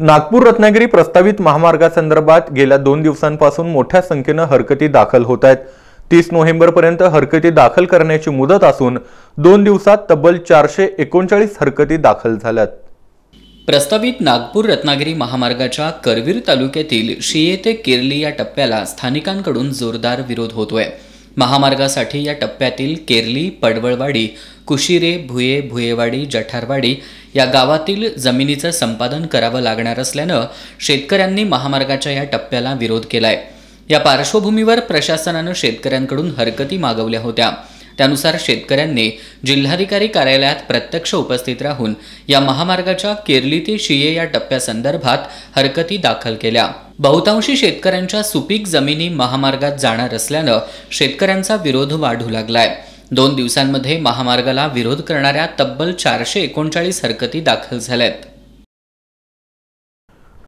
नागपूर रत्नागिरी प्रस्तावित महामार्गासंदर्भात गेल्या दोन दिवसांपासून मोठ्या संख्येनं हरकती दाखल होत आहेत तीस नोव्हेंबरपर्यंत हरकती दाखल करण्याची मुदत असून दोन दिवसात तब्बल चारशे एकोणचाळीस हरकती दाखल झाल्यात प्रस्तावित नागपूर रत्नागिरी महामार्गाच्या करवीर तालुक्यातील शिये ते केरली या टप्प्याला स्थानिकांकडून जोरदार विरोध होतोय महामार्गासाठी या टप्प्यातील केरली पडवळवाडी कुशिरे भुये भुयेवाडी जठारवाडी या गावातील जमिनीचं संपादन करावं लागणार असल्यानं शेतकऱ्यांनी महामार्गाच्या या टप्प्याला विरोध केला या पार्श्वभूमीवर प्रशासनानं शेतकऱ्यांकडून हरकती मागवल्या होत्या त्यानुसार शेतकऱ्यांनी जिल्हाधिकारी कार्यालयात प्रत्यक्ष उपस्थित राहून या महामार्गाच्या केरली ते शिये या टप्प्यासंदर्भात हरकती दाखल केल्या बहुतांशी शेतकऱ्यांच्या सुपीक जमिनी महामार्गात जाणार असल्यानं शेतकऱ्यांचा विरोध वाढू लागलाय दोन दिवसांमध्ये महामार्गाला विरोध करणाऱ्या तब्बल चारशे एकोणचाळीस हरकती दाखल झाल्यात